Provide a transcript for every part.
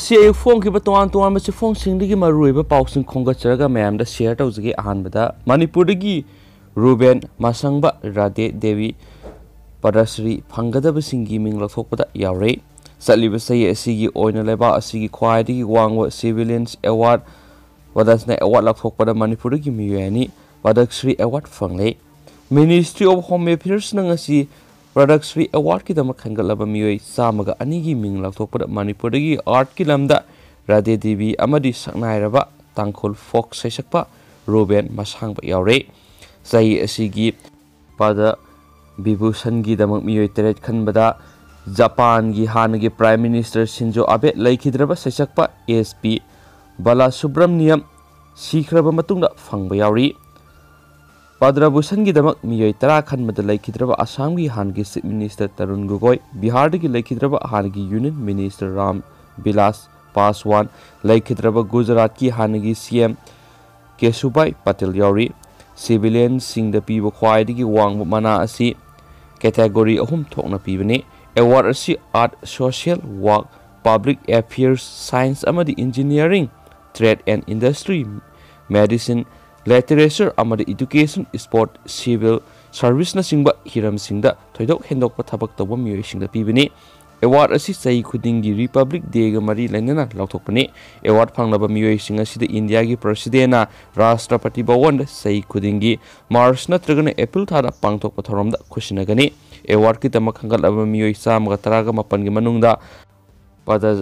से की तोान तोब से फोंग पाउस खोंग मैम सेयर तौजे आहनबूर की रूबेन मसंग राधे देवी पदश्री फंगदी मिंग लौथपे चल खाई वांग सिविलियंस एवार्ड पदसने एवार्ड लाथप मनपुर की मयनी पदश्री एवार्ड फंगे मिनीस्ट्री ऑफ होम एफेयर ꯄ꯭ꯔꯗꯛ ꯁ꯭ꯔꯤ ꯑꯦꯋꯥꯔꯗꯀꯤꯗꯃꯛ ꯈꯟꯒꯠꯂꯕ ꯃꯤꯑꯣꯏ ꯆꯥꯝꯃꯒ ꯑꯅꯤꯒꯤ ꯃꯤꯡ ꯂꯥꯎꯊꯣꯛꯄꯗ ꯃꯅꯤꯄꯨꯔꯗꯒꯤ ꯑꯥꯔꯠꯀꯤ ꯂꯝꯗ ꯔꯥꯙꯦ ꯗꯦꯕꯤ ꯑꯃꯗꯤ ꯁꯛꯅꯥꯏꯔꯕ ꯇꯥꯡꯈꯨꯜ ꯐꯣꯛ ꯁꯩꯁꯛꯄ ꯔꯣꯕꯦꯟ ꯃꯁꯥꯡꯕ ꯌꯥꯎꯔꯦ ꯆꯍꯤ ꯑꯁꯤꯒꯤ ꯄꯥꯗ ꯕꯤꯚꯨꯁꯟꯒꯤꯗꯃꯛ ꯃꯤꯑꯣꯏ ꯇꯔꯦꯠ ꯈꯟꯕꯗ ꯖꯄꯥꯟꯒꯤ ꯍꯥꯟꯅꯒꯤ ꯄ꯭ꯔꯥꯏꯝ ꯃꯤꯅꯤꯁꯇꯔ ꯁꯤꯟꯖꯣ ꯑꯕꯦ ꯂꯩꯈꯤꯗ꯭ꯔꯕ ꯁꯩꯁꯛꯄ ꯑꯦꯁ ꯄꯤ ꯕꯂꯥ ꯁꯨꯕ꯭ꯔꯃꯅꯤꯌꯝ ꯁꯤꯈ꯭ꯔꯕ ꯃꯇꯨꯡꯗ ꯐꯪꯕ ꯌꯥꯎꯔꯤ पद्रभूषण की दमक मई तरा खनद्रब आसाम की हान की चीफ मिनीस्टर तरुण गोगोई बिहार की हान की यूनियन मिनीस्टर राम विलास पासवान लेखिद्रब गुजरात की हान की सीएम केशुभा पटेल यौरी सिविलियन सिंह पीब खी वाब मना कैटेगोरी अहम थोन पीबने एवार्ड अच्छी art social work public affairs science engineering trade and industry medicine literature amad education sport civil service na singba hiram singda thoidok hendok pa thabak tawa miwe singda pibini award asi chai khuding gi republic day ga mari lainana lauthok pani award phangnaba miwe singa sida india gi president na rashtrapati bhawan sai khuding gi march na tragana april thara pangthok pathorom da khusina gani award ki tamak khangal aba miwe sam ga tara ga mapan gi manung da pada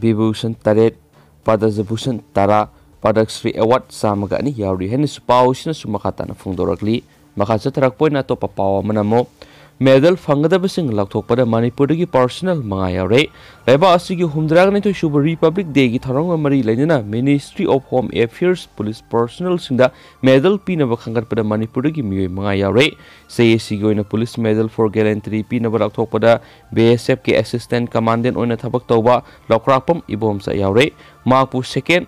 bibushan taret pada zabushan tara Padmashri award सामगा अनि याउरी हेन सुपाउसिन सुमखा ताना फुंदोरकली मखा चतरक पोइना तो पपाव मनमो medal फंगदबसिंग लक्थोकपद Manipur की personal मंगा याउरे लेबा असिगी हुमद्रागनि तो शुभ Republic day की थरंग मरी लेना ministry of home affairs police personnel सिंदा मेडल पीनब खंगतपद मणिपुर की मियो मंगा याउरे सेएसी गोइन पुलिस मेडल फॉर गैलेंट्री पीनब लक्थोकपद बीएसएफ के असिस्टेंट कमांडेंट ओइन थबक तौबा लक्रापम इबोम सा याउरे मापु second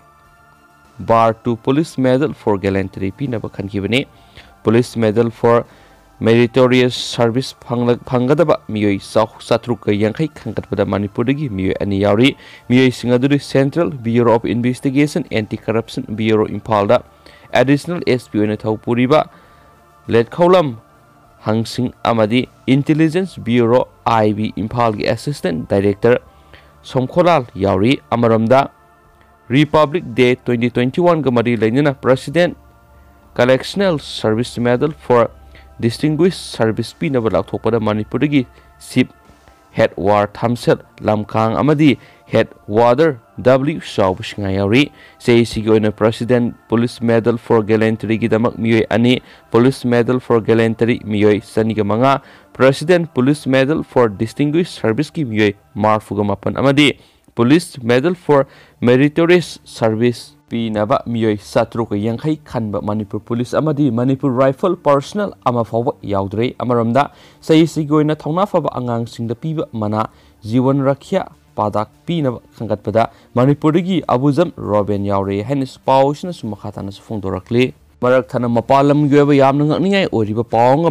bar to police medal for gallantry pinaba khankhibane police medal for meritorious service phanglag phangadaba miyoi sauk satruk ka yankai khangkatpada manipur gi miyoi ani yauri miyoi singaduri central bureau of investigation anti corruption bureau impal da additional sp na thaupuriba let kholam hangsing amadi intelligence bureau ib impal gi assistant director somkholal yauri amaramda Republic Day 2021 kemari lainnya Presiden Collectional Service Medal for Distinguished Service Pina berlaku pada Manipur lagi Sip Head War Thamsel Lamkang Amadi Head Water W Shaw Shingayari Say Sigi Oina Presiden Police Medal for Gallantry Gidamak Miyoi Ani Police Medal for Gallantry Miyoi Sani Gamanga President Police Medal for Distinguished Service Ki Miyoi Marfu Gamapan Amadi Amadi police medal for meritorious service मई मियोय सात्रुक यंखै खनब Manipur police अमदि rifle personnel अमा फाव याउद्रे अमरमदा सही सिगोइना थौना पीब मना जीवन रखिया पादाक पीनब खंगतपदा मणिपुरगी अबुजम रोबेन याउरे हेनिस पाउसना सुमखाताना सुफोंदोरकले मरक थना मपालम गयब याम नंगनियाय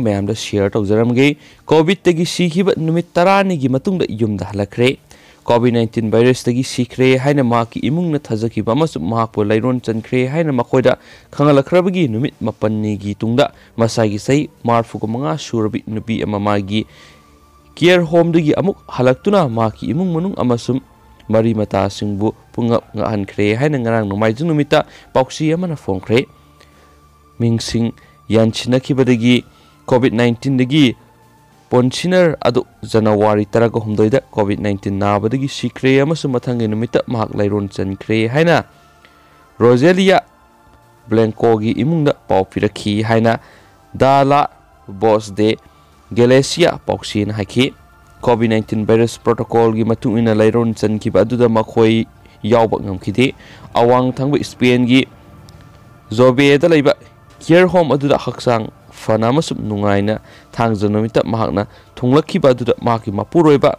मैम शेयर तौजरमगे कोविड तगी सिखिब नुमित तरानी गी covid 19 virus dagi sikre haina ma ki imung na thajaki ba maha su ma ko lairon chan kre haina ma koida numit mapan ni tungda masagi sai marfu ko manga surbi nupi ama ma gi care home dagi amuk halaktuna ma ki imung munung ama sum mari mata singbu pungap nga han kre haina ngarang numai ju numita pauksi ama na phone kre ming sing covid 19 dagi ꯄꯣꯟꯁꯤꯅꯔ ꯑꯗꯨ ꯖꯅꯋꯥꯔꯤ ꯇꯔꯥꯒ ꯍꯨꯝꯗꯣꯏꯗ COVID nineteen ꯅꯥꯕꯗꯒꯤ ꯁꯤꯈ꯭ꯔꯦ ꯑꯃꯁꯨꯡ ꯃꯊꯪꯒꯤ ꯅꯨꯃꯤꯠꯇ ꯃꯍꯥꯛ ꯂꯩꯔꯣꯟ ꯆꯟꯈ꯭ꯔꯦ ꯍꯥꯏꯅ ꯔꯣꯖꯦꯂꯤꯌꯥ ꯕ꯭ꯂꯦꯡꯀꯣꯒꯤ ꯏꯃꯨꯡꯗ ꯄꯥꯎ ꯄꯤꯔꯛꯈꯤ ꯍꯥꯏꯅ ꯗꯥꯂꯥ ꯕꯣꯁ ꯗꯦ ꯒꯦꯂꯦꯁꯤꯌꯥ ꯄꯥꯎꯆꯦꯅ ꯍꯥꯏꯈꯤ ꯀꯣꯚꯤꯗ ꯅꯥꯏꯟꯇꯤꯟ ꯚꯥꯏꯔꯁ ꯄ꯭ꯔꯣꯇꯣꯀꯣꯜꯒꯤ ꯃꯇꯨꯡ ꯏꯟꯅ ꯂꯩꯔꯣꯟ ꯆꯟꯈꯤꯕ ꯑꯗꯨꯗ ꯃꯈꯣꯏ ꯌꯥꯎꯕ ꯉꯝꯈꯤꯗꯦ ꯑꯋꯥꯡ ꯊꯪꯕ ꯁ꯭ꯄꯦꯟꯒꯤ ꯖꯣꯕꯦꯗ ꯂꯩꯕ ꯀꯤꯌꯔ ꯍꯣꯝ ꯑꯗꯨꯗ ꯍꯛꯆꯥꯡ ꯐꯅ ꯑꯃꯁꯨꯡ ꯅꯨꯡꯉꯥꯏꯅ ꯊꯥꯡꯖ ꯅꯨꯃꯤꯠꯇ ꯃꯍꯥꯛꯅ ꯊꯨꯡꯂꯛꯈꯤꯕ ꯑꯗꯨꯗ ꯃꯍꯥꯛꯀꯤ ꯃꯄꯨꯔꯣꯏꯕ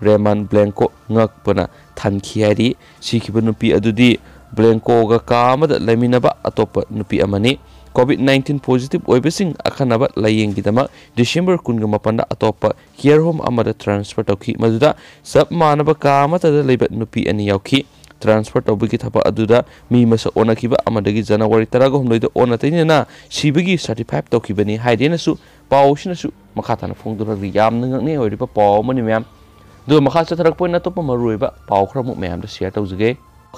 ꯔꯦꯃꯟ ꯕ꯭ꯂꯦꯡꯀꯣ ꯉꯛꯄꯅ ꯊꯟꯈꯤ ꯍꯥꯏꯔꯤ ꯁꯤꯈꯤꯕ ꯅꯨꯄꯤ ꯑꯗꯨꯗꯤ ꯕ꯭ꯂꯦꯡꯀꯣꯒ ꯀꯥ ꯑꯃꯗ ꯂꯩꯃꯤꯟꯅꯕ ꯑꯇꯣꯞꯄ ꯅꯨꯄꯤ ꯑꯃꯅꯤ ꯀꯣꯚꯤꯗ ꯅꯥꯏꯟꯇꯤꯟ ꯄꯣꯖꯤꯇꯤꯚ ꯑꯣꯏꯕꯁꯤꯡ ꯑꯈꯟꯅꯕ ꯂꯥꯏꯌꯦꯡꯒꯤꯗꯃꯛ ꯗꯤꯁꯦꯝꯕꯔ ꯀꯨꯟꯒ ꯃꯥꯄꯟꯗ ꯑꯇꯣꯞꯄ ꯀꯤꯌꯔ ꯍꯣꯝ ꯑꯃꯗ ꯇ꯭ꯔꯥꯟꯁꯐꯔ ꯇꯧꯈꯤ ꯃꯗꯨꯗ ꯆꯞ ꯃꯥꯟꯅꯕ ꯀꯥ ꯑꯃꯠꯇꯗ ꯂꯩꯕ ꯅꯨꯄꯤ ꯑꯅꯤ ꯌꯥꯎꯈꯤ ट्रांसफर तौबगी थब अदुदा मी मसक ओनखिब अमदगी जनवरी 19 द ओन तैनेना सिबगी सर्टिफाइड तौखिबनी हाइदेनसु पाउसिनसु मखाथान फोंगदुर रि यामन ngने होरिब पाउ मनि म्याम दु मखास थरक पोइन तो पमरुइबा पाउ खरमु म्याम द शेयर तौजगे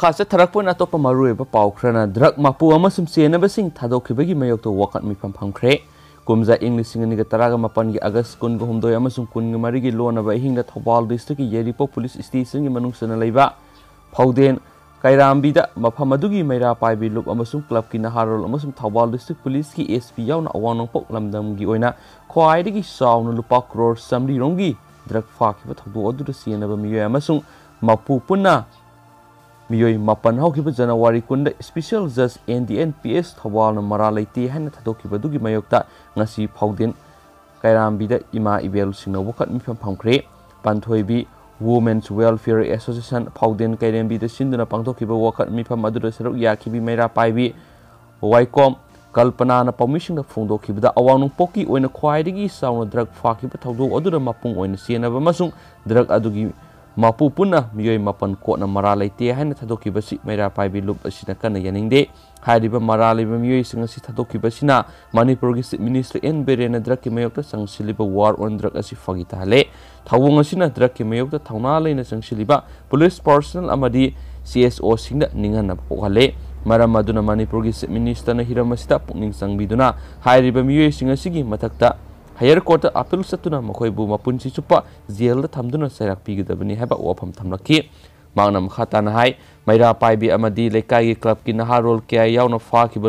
खास थरक पोइन तो पमरुइबा पाउ खरना ड्रग मापु अमसुम सेनबसिंग थादोखिबगी मयक तो वखत मिफम फंखरे ꯀꯨꯝꯖꯥ ꯏꯪ ꯂꯤꯁꯤꯡ ꯑꯅꯤꯒ ꯇꯔꯥꯒ ꯃꯥꯄꯟꯒꯤ ꯑꯥꯒꯁ ꯀꯨꯟꯒ ꯍꯨꯝꯗꯣꯏ ꯑꯃꯁꯨꯡ ꯀꯨꯟꯒ ꯃꯔꯤꯒꯤ ꯂꯣꯟꯅꯕ ꯑꯍꯤꯡꯗ ꯊꯧꯕꯥꯜ ꯗꯤꯁꯇ꯭ꯔꯤꯛꯀꯤ ꯌꯥꯏꯔꯤꯄꯣꯛ ꯄꯨꯂꯤꯁ ꯁ꯭ꯇꯦꯁꯟꯒꯤ ꯃꯅꯨꯡ ꯆꯟꯅ ꯂꯩꯕ ꯐꯧꯗꯦꯟ ꯀꯩꯔꯥꯝꯕꯤꯗ ꯃꯐꯝ ꯑꯗꯨꯒꯤ ꯃꯩꯔꯥ ꯄꯥꯏꯕꯤ ꯂꯨꯞ ꯑꯃꯁꯨꯡ ꯀ꯭ꯂꯕꯀꯤ ꯅꯍꯥꯔꯣꯜ ꯑꯃꯁꯨꯡ ꯊꯧꯕꯥꯜ ꯗꯤꯁꯇ꯭ꯔꯤꯛ ꯄꯨꯂꯤꯁꯀꯤ ꯑꯦꯁ ꯄꯤ ꯌꯥꯎꯅ ꯑꯋꯥꯡ ꯅꯣꯡꯄꯣꯛ ꯂꯝꯗꯝꯒꯤ ꯑꯣꯏꯅ ꯈ꯭ꯋꯥꯏꯗꯒꯤ ꯆꯥꯎꯅ ꯂꯨꯄꯥ ꯀ꯭ꯔꯣꯔ ꯆꯥꯝꯃꯔꯤꯔꯣꯝꯒꯤ ꯗ꯭ꯔꯛ ꯐꯥꯈꯤꯕ ꯊꯧꯗꯣꯛ ꯑꯗꯨꯗ ꯆꯦꯟꯅꯕ ꯃꯤꯑꯣꯏ ꯑꯃꯁꯨꯡ ꯃꯄꯨ ꯄꯨꯟꯅ ꯃꯤꯑꯣꯏ ꯃꯥꯄꯟ ꯍꯧꯈꯤꯕ ꯖꯅꯋꯥꯔꯤ ꯀꯨꯟꯗ ꯁ꯭ꯄꯤꯁꯦꯜ ꯖꯁ ꯑꯦꯟ ꯗꯤ ꯑꯦꯟ ꯄꯤ ꯑꯦꯁ ꯊꯧꯕꯥꯜꯅ ꯃꯔꯥ ꯂꯩꯇꯦ ꯍꯥꯏꯅ ꯊꯥꯗꯣꯛꯈꯤꯕ ꯑꯗꯨꯒꯤ ꯃꯥꯌꯣꯛꯇ ꯉꯁꯤ ꯐꯥꯎꯗꯦꯟ ꯀꯩꯔꯥꯝꯕꯤꯗ ꯏꯃꯥ ꯏꯕꯦꯜꯁꯤꯡꯅ ꯋꯥꯀꯠ ꯃꯤꯐꯝ ꯐꯝꯈ꯭ꯔꯦ ꯄꯥꯟꯊꯣꯏꯕꯤ ꯋꯨꯃꯦꯟꯁ ꯋꯦꯜꯐꯤꯌꯔ ꯑꯦꯁꯣꯁꯤꯌꯦꯁꯟ ꯐꯥꯎꯗꯦꯟ ꯀꯩꯔꯦꯝꯕꯤꯗ ꯁꯤꯟꯗꯨꯅ ꯄꯥꯡꯊꯣꯛꯈꯤꯕ ꯋꯥꯀꯠ ꯃꯤꯐꯝ ꯑꯗꯨꯗ ꯁꯔꯨꯛ ꯌꯥꯈꯤꯕꯤ ꯃꯩꯔꯥ ꯄꯥꯏꯕꯤ ꯋꯥꯏꯀꯣꯝ ꯀꯜꯄꯅꯥꯅ ꯄꯥꯎꯃꯤꯁꯤꯡꯗ ꯐꯣꯡꯗꯣꯛꯈꯤꯕꯗ ꯑꯋꯥꯡ ꯅꯣꯡꯄꯣꯛꯀꯤ ꯑꯣꯏꯅ ꯈ꯭ꯋꯥꯏꯗꯒꯤ ꯆꯥꯎꯅ ꯗ꯭ꯔꯒ ꯐꯥꯈꯤꯕ ꯊꯧꯗꯣꯛ ꯑꯗꯨꯗ ꯃꯄꯨꯡ ꯑꯣꯏꯅ ꯆꯦꯟꯅꯕ ꯑꯃꯁꯨꯡ ꯗ꯭ꯔꯒ ꯑꯗꯨꯒꯤ मापू पुनः मियोय मापन कोटना मरा लेते है थदोकीब मैरा पाइबी लुप असिना कन यानिंगदे हाइरिब मरा लेब मियोय सिंग असि थदोकीबसिना मणिपुर की chief minister N Biren drug की मयोक्त संगसिलिब वार ऑन द्रग असि फगी तहले थौवोंग असिना द्रग की मयोक्त थौना लेना संगसिलिब पुलिस पर्सनल अमदी CSO सिंग निंगन पोखले मरम अदुना मणिपुर की चीफ मिनिस्टर हिरम असि पुकनिंग संगबिदुना हाइरिब मियोय सिंग असि की मथक्ता हायर कोर्ट अपील सत्तुना मखोइबु मपुनसि चुपा जेल थमदुना सैराक पिगदबनि हैबा वफम है मैरा पाइबि अमदि लेकाइ क्लब कि नहारोल क्या यावना फाखिबा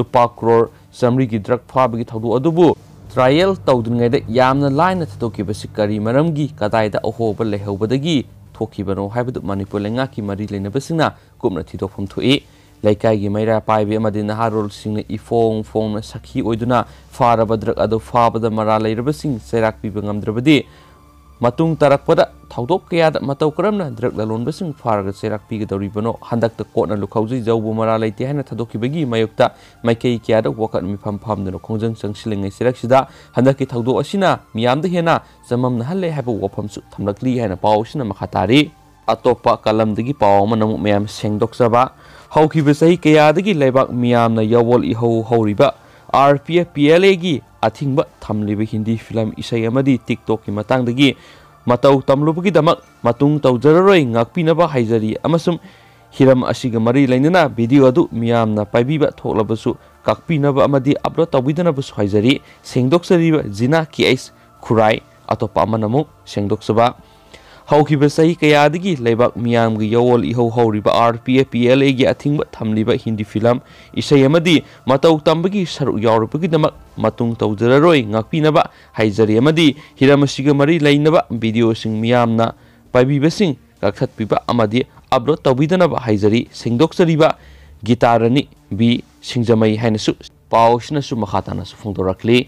लुप क्रोर चमरी की द्रग फाबगी थौदु अदुबु ट्रायल तौदुनगैदा यामना लाइन थतोकिबसि करी मरमगी कदाइदा अहोबा लेहौबदगी थोकिबनो हाइबदु की मरी लेना कुमना थीदों थुई मैरा मैरापायबी नहारोल इफों फों सखी फाब द्रक फाबद मरा लेरबिंग चेराबी तरपद क्या मत क्रम द्रक लोब फाग चेराबीदरीबनो हंधक्त कॉट लुखौजी जौब मरा लेते हैं थदोबी मयुक्त मई क्या वकत मिफम फादन खोज चंसी चेरक्सी हंधक्कीद हेन चमम नहल्ले वफम सुमलक्ली पाव से मखा तारी अतोप कलम पाव मैं सेंदोजा ꯍꯧꯈꯤꯕ ꯆꯍꯤ ꯀꯌꯥꯗꯒꯤ ꯂꯩꯕꯥꯛ ꯃꯤꯌꯥꯝꯅ ꯌꯥꯋꯣꯜ ꯏꯍꯧ ꯍꯧꯔꯤꯕ R P F P L ꯑꯦꯒꯤ ꯑꯊꯤꯡꯕ ꯊꯝꯂꯤꯕ ꯍꯤꯟꯗꯤ ꯐꯤꯂꯝ ꯏꯁꯩ ꯑꯃꯗꯤ ꯇꯤꯛꯇꯣꯛꯀꯤ ꯃꯇꯥꯡꯗꯒꯤ ꯃꯇꯧ ꯇꯝꯂꯨꯕꯒꯤꯗꯃꯛ ꯃꯇꯨꯡ ꯇꯧꯖꯔꯔꯣꯏ ꯉꯥꯛꯄꯤꯅꯕ ꯍꯥꯏꯖꯔꯤ ꯑꯃꯁꯨꯡ ꯍꯤꯔꯝ ꯑꯁꯤꯒ ꯃꯔꯤ ꯂꯩꯅꯅ ꯚꯤꯗꯤꯑꯣ ꯑꯗꯨ ꯃꯤꯌꯥꯝꯅ ꯄꯥꯏꯕꯤꯕ ꯊꯣꯛꯂꯕꯁꯨ ꯀꯛꯄꯤꯅꯕ ꯑꯃꯗꯤ ꯑꯞꯂꯣꯗ ꯇꯧꯕꯤꯗꯅꯕꯁꯨ ꯍꯥꯏꯖꯔꯤ ꯁꯦꯡꯗꯣꯛꯆꯔꯤꯕ ꯖꯤꯅꯥ ꯀꯤ ꯑꯩꯁ ꯈꯨꯔꯥꯏ ꯑꯇꯣꯞꯄ ꯑꯃꯅ ꯑꯃꯨꯛ ꯁꯦꯡꯗꯣꯛꯆꯕ ꯍꯧꯈꯤꯕ ꯆꯍꯤ ꯀꯌꯥꯗꯒꯤ ꯂꯩꯕꯥꯛ ꯃꯤꯌꯥꯝꯒꯤ ꯌꯧꯋꯣꯜ ꯏꯍꯧ ꯍꯧꯔꯤꯕ R P F P L ꯑꯦꯒꯤ ꯑꯊꯤꯡꯕ ꯊꯝꯂꯤꯕ ꯍꯤꯟꯗꯤ ꯐꯤꯂꯝ ꯏꯁꯩ ꯑꯃꯗꯤ ꯃꯇꯧ ꯇꯝꯕꯒꯤ ꯁꯔꯨꯛ ꯌꯥꯎꯔꯨꯕꯒꯤꯗꯃꯛ ꯃꯇꯨꯡ ꯇꯧꯖꯔꯔꯣꯏ ꯉꯥꯛꯄꯤꯅꯕ ꯍꯥꯏꯖꯔꯤ ꯑꯃꯗꯤ ꯍꯤꯔꯝ ꯑꯁꯤꯒ ꯃꯔꯤ ꯂꯩꯅꯕ ꯚꯤꯗꯤꯑꯣꯁꯤꯡ ꯃꯤꯌꯥꯝꯅ ꯄꯥꯏꯕꯤꯕꯁꯤꯡ ꯀꯛꯊꯠꯄꯤꯕ ꯑꯃꯗꯤ ꯑꯞꯂꯣꯗ ꯇꯧꯕꯤꯗꯅꯕ ꯍꯥꯏꯖꯔꯤ ꯁꯦꯡꯗꯣꯛꯆꯔꯤꯕ ꯒꯤꯇꯥꯔꯅꯤ ꯕꯤ ꯁꯤꯡꯖꯃꯩ ꯍꯥꯏꯅꯁꯨ ꯄꯥꯎꯁꯤꯅꯁꯨ ꯃꯈꯥ ꯇꯥꯅꯁꯨ ꯐꯣꯡꯗꯣꯔꯛꯂꯤ